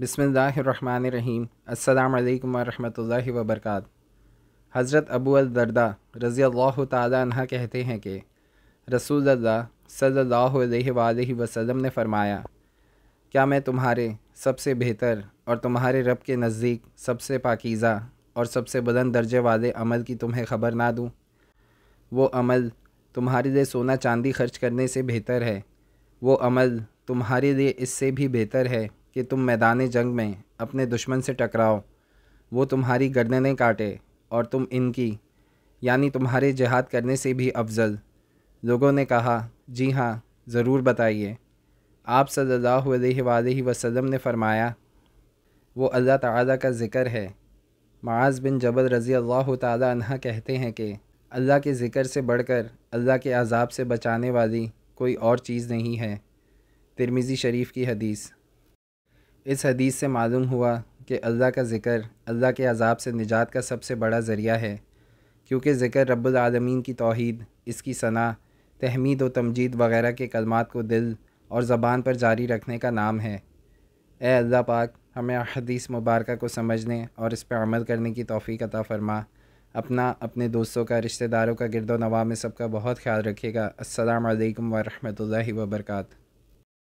बिसमीम अल्लाम वरहमल वबरक हज़रत अबू अलदरदा रज़ी अल्लाह तह कहते हैं कि रसूल सल्ला वसम ने फ़रमाया क्या मैं तुम्हारे सबसे बेहतर और तुम्हारे रब के नज़दीक सबसे पाकिज़ा और सबसे बुलंद दर्जे वाले अमल की तुम्हें ख़बर ना दूँ वो अमल तुम्हारे लिए सोना चांदी खर्च करने से बेहतर है वो अमल तुम्हारे लिए इससे भी बेहतर है कि तुम मैदान जंग में अपने दुश्मन से टकराओ वो तुम्हारी गर्दनें काटे और तुम इनकी यानी तुम्हारे जिहाद करने से भी अफजल लोगों ने कहा जी हाँ ज़रूर बताइए आप सल्ला वसलम ने फरमाया वो अल्लाह ताला का ज़िक्र है माज बिन जबल रज़ी अल्लाह तहा कहते हैं कि अल्लाह के ज़िक्र से बढ़कर अल्लाह के अजाब से बचाने वाली कोई और चीज़ नहीं है तिरमिज़ी शरीफ की हदीस इस हदीस से मालूम हुआ कि अल्लाह का ज़िक्र अल्लाह के अजाब से निजात का सबसे बड़ा ज़रिया है क्योंकि ज़िक्र रबालमीन की तोहद इसकी सना तहमीद व तमजीद वगैरह के कलमात को दिल और ज़बान पर जारी रखने का नाम है ए अल्लाह पाक हमें हदीस मुबारक को समझने और इस पर अमल करने की तोफ़ी अता फ़रमा अपना अपने दोस्तों का रिश्तेदारों का गिरदो नवा में सबका बहुत ख्याल रखिएगा असलकम वरहमल वर्का